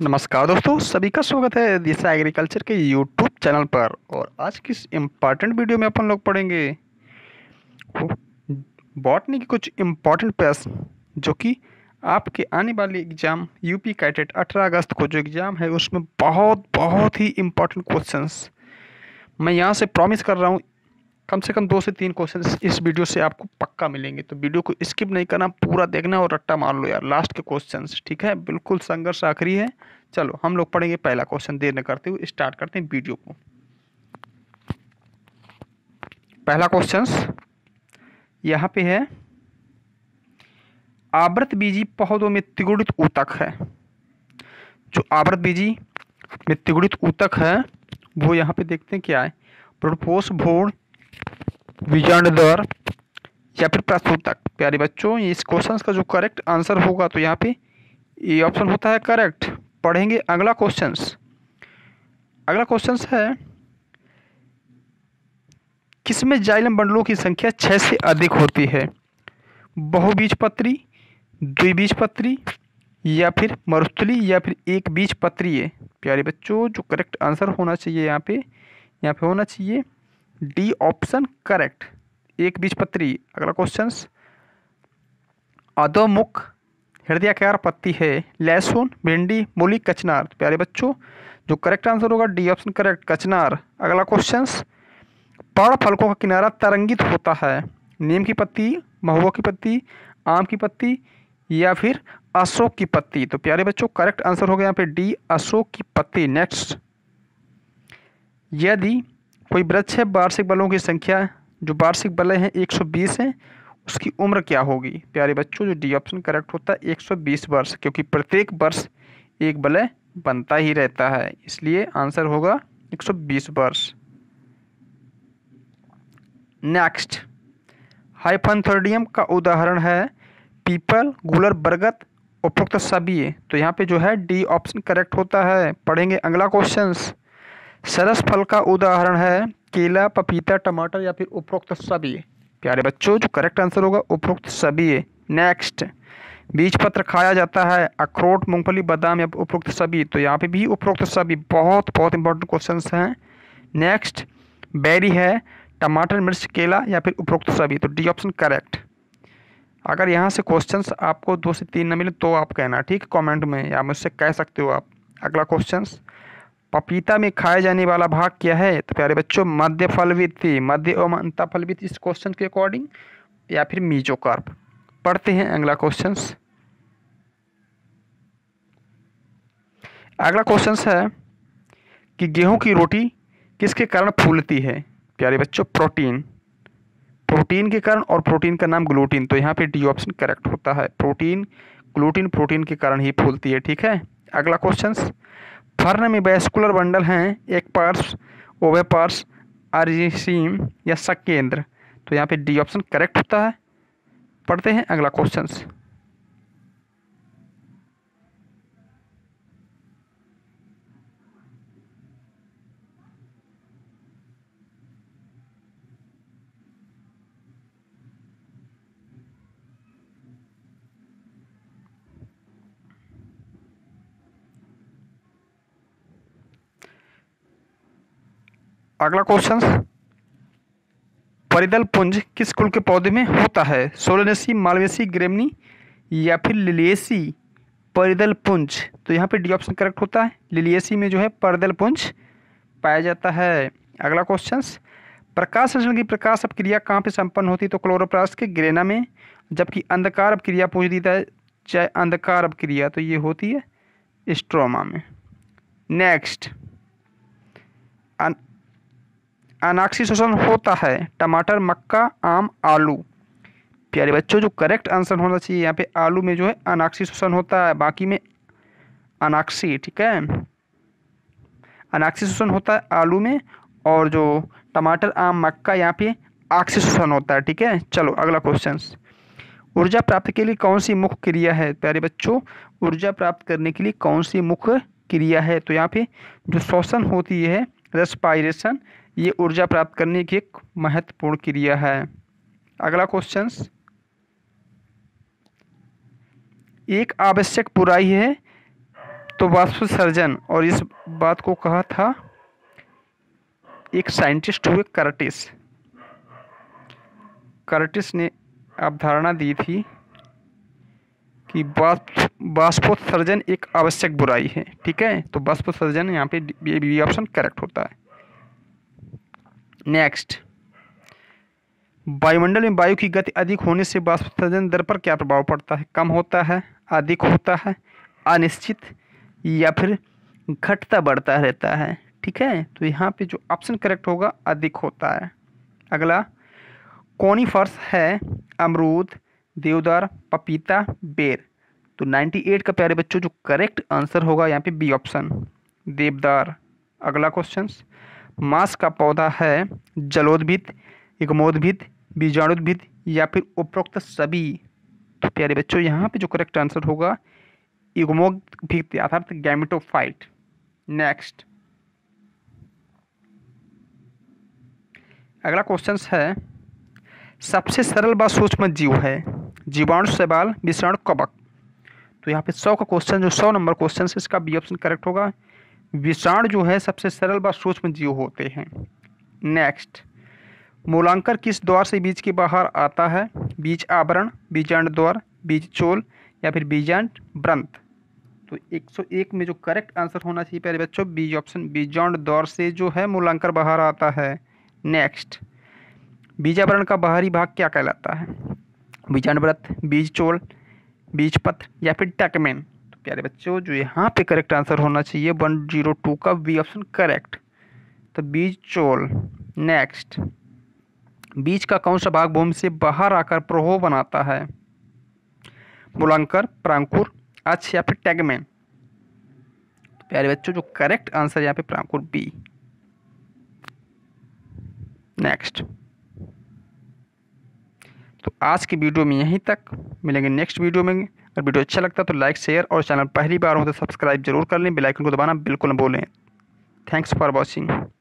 नमस्कार दोस्तों सभी का स्वागत है दिशा एग्रीकल्चर के यूट्यूब चैनल पर और आज की इस इम्पॉर्टेंट वीडियो में अपन लोग पढ़ेंगे बॉटनी की कुछ इम्पॉर्टेंट प्रश्न जो कि आपके आने वाले एग्जाम यूपी कैटेट 18 अगस्त को जो एग्ज़ाम है उसमें बहुत बहुत ही इम्पॉर्टेंट क्वेश्चंस मैं यहाँ से प्रॉमिस कर रहा हूँ कम से कम दो से तीन क्वेश्चन इस वीडियो से आपको पक्का मिलेंगे तो वीडियो को स्किप नहीं करना पूरा देखना और रट्टा मार लो यार लास्ट के क्वेश्चन ठीक है बिल्कुल संघर्ष आखिरी है चलो हम लोग पढ़ेंगे पहला क्वेश्चन देर न करते हुए स्टार्ट करते हैं वीडियो को पहला क्वेश्चन यहाँ पे है आवृत बीजी पौधों में त्रिगुणित ऊतक है जो आवृत बीजी में त्रिगुणित ऊतक है वो यहाँ पे देखते हैं क्या है प्रोपोस भोड़ विजन दर या फिर तक प्यारे बच्चों इस क्वेश्चन का जो करेक्ट आंसर होगा तो यहाँ पे ये ऑप्शन होता है करेक्ट पढ़ेंगे अगला क्वेश्चन अगला क्वेश्चन है किसमें जाइलम बंडलों की संख्या छः से अधिक होती है बहुबीजपत्री द्विबीजपत्री या फिर मरुस्थली या फिर एक बीज है प्यारे बच्चों जो करेक्ट आंसर होना चाहिए यहाँ पे यहाँ पे होना चाहिए डी ऑप्शन करेक्ट एक पत्री अगला क्वेश्चन अधोमुख हृदयाकार पत्ती है लहसुन भिंडी मूली कचनार तो प्यारे बच्चों जो करेक्ट आंसर होगा डी ऑप्शन करेक्ट कचनार अगला क्वेश्चन पड़ फलकों का किनारा तरंगित होता है नीम की पत्ती महुआ की पत्ती आम की पत्ती या फिर अशोक की पत्ती तो प्यारे बच्चों करेक्ट आंसर हो गया यहाँ पे डी अशोक की पत्ती नेक्स्ट यदि कोई वृक्ष है वार्षिक बलों की संख्या जो वार्षिक बल हैं 120 हैं उसकी उम्र क्या होगी प्यारे बच्चों जो डी ऑप्शन करेक्ट होता है 120 वर्ष क्योंकि प्रत्येक वर्ष एक बल बनता ही रहता है इसलिए आंसर होगा 120 वर्ष नेक्स्ट हाइफनथर्डियम का उदाहरण है पीपल गुलर बरगद उपरोक्त सभी तो यहाँ पे जो है डी ऑप्शन करेक्ट होता है पढ़ेंगे अगला क्वेश्चन सरस फल का उदाहरण है केला पपीता टमाटर या फिर उपरोक्त सभी प्यारे बच्चों जो करेक्ट आंसर होगा उपरोक्त सभी नेक्स्ट बीज पत्र खाया जाता है अखरोट मूंगफली बादाम या उपरोक्त सभी तो यहाँ पे भी उपरोक्त सभी बहुत बहुत इंपॉर्टेंट क्वेश्चन हैं नेक्स्ट बेरी है टमाटर मिर्च केला या फिर उपरोक्त सभी तो डी ऑप्शन करेक्ट अगर यहाँ से क्वेश्चंस आपको दो से तीन न मिले तो आप कहना ठीक कमेंट में या मुझसे कह सकते हो आप अगला क्वेश्चंस पपीता में खाया जाने वाला भाग क्या है तो प्यारे बच्चों मध्य फलवित मध्य एवं अंता इस क्वेश्चन के अकॉर्डिंग या फिर मीजोकार्प पढ़ते हैं अगला क्वेश्चन अगला क्वेश्चन है कि गेहूं की रोटी किसके कारण फूलती है प्यारे बच्चों प्रोटीन प्रोटीन के कारण और प्रोटीन का नाम ग्लूटीन तो यहाँ पे डी ऑप्शन करेक्ट होता है प्रोटीन ग्लूटीन प्रोटीन के कारण ही फूलती है ठीक है अगला क्वेश्चन फर्न में वैस्कुलर बंडल हैं एक पर्स ओवे पर्स अर्जीसीम या सकेंद्र तो यहाँ पे डी ऑप्शन करेक्ट होता है पढ़ते हैं अगला क्वेश्चन अगला क्वेश्चन परिदल पुंज किस कुल के पौधे में होता है सोलनेसी मालवेसी ग्रेमनी या फिर लिलियसी परिदल पुंज तो यहाँ पे डी ऑप्शन करेक्ट होता है लिलियसी में जो है परिदल पुंज पाया जाता है अगला क्वेश्चन प्रकाश संचरण की प्रकाश अब क्रिया कहाँ पे संपन्न होती है तो क्लोरोप्लास्ट के ग्रेना में जबकि अंधकार अब क्रिया पूछ देता है चाहे अंधकार अब क्रिया तो ये होती है स्ट्रोमा में नेक्स्ट अनाक्षी शोषण होता है टमाटर मक्का आम आलू प्यारे बच्चों जो करेक्ट आंसर होना चाहिए यहाँ पे आलू में जो है अनाक्षी शोषण होता है बाकी में अनाक्षी ठीक है अनाक्षी शोषण होता है आलू में और जो टमाटर आम मक्का यहाँ पे आक्षी शोषण होता है ठीक है चलो अगला क्वेश्चन ऊर्जा प्राप्त के लिए कौन सी मुख्य क्रिया है प्यारे बच्चों ऊर्जा प्राप्त करने के लिए कौन सी मुख्य क्रिया है तो यहाँ पे जो शोषण होती है रेस्पायरेशन ये ऊर्जा प्राप्त करने की एक महत्वपूर्ण क्रिया है अगला क्वेश्चन एक आवश्यक बुराई है तो वास्तुसर्जन और इस बात को कहा था एक साइंटिस्ट हुए कर्टिस कर्टिस ने अवधारणा दी थी कि बाष्पोत्सर्जन एक आवश्यक बुराई है ठीक है तो बाष्पोत्सर्जन यहाँ पे ये बी ऑप्शन करेक्ट होता है नेक्स्ट वायुमंडल में वायु की गति अधिक होने से वाष्पोत्सर्जन दर पर क्या प्रभाव पड़ता है कम होता है अधिक होता है अनिश्चित या फिर घटता बढ़ता रहता है ठीक है तो यहाँ पे जो ऑप्शन करेक्ट होगा अधिक होता है अगला फर्श है अमरूद देवदार पपीता बेर तो 98 का प्यारे बच्चों जो करेक्ट आंसर होगा यहाँ पे बी ऑप्शन देवदार अगला क्वेश्चन मांस का पौधा है जलोद्भित इगमोद्भित बीजाणुद्भित या फिर उपरोक्त सभी तो प्यारे बच्चों यहाँ पे जो करेक्ट आंसर होगा युगमोद्भिद अर्थात गैमिटोफाइट नेक्स्ट अगला क्वेश्चन है सबसे सरल व सूक्ष्म जीव है जीवाणु शैवाल विषाणु कबक तो यहाँ पे सौ का क्वेश्चन जो सौ नंबर क्वेश्चन है इसका बी ऑप्शन करेक्ट होगा विषाण जो है सबसे सरल व सूक्ष्म जीव होते हैं नेक्स्ट मूलांकर किस द्वार से बीज के बाहर आता है बीज आवरण बीजांड द्वार बीज चोल या फिर बीजांड ब्रंथ तो 101 में जो करेक्ट आंसर होना चाहिए पहले बच्चों बीज ऑप्शन बीजांड द्वार से जो है मूलांकर बाहर आता है नेक्स्ट बीजावरण का बाहरी भाग क्या कहलाता है बीजांड व्रत बीज चोल बीज पथ या फिर टैकमेन प्यारे बच्चों जो यहाँ पे करेक्ट आंसर होना चाहिए वन जीरो टू का बी ऑप्शन करेक्ट तो बीज चोल नेक्स्ट बीज का कौन सा भाग भूमि से बाहर आकर प्रोहो बनाता है बुलंकर प्रांकुर अच्छ या फिर टैगमैन तो प्यारे बच्चों जो करेक्ट आंसर यहाँ पे प्रांकुर बी नेक्स्ट तो आज की वीडियो में यहीं तक मिलेंगे नेक्स्ट वीडियो में अगर वीडियो अच्छा लगता है तो लाइक शेयर और चैनल पहली बार हो तो सब्सक्राइब जरूर कर लें बेलाइकन को दबाना बिल्कुल न बोलें थैंक्स फॉर वॉचिंग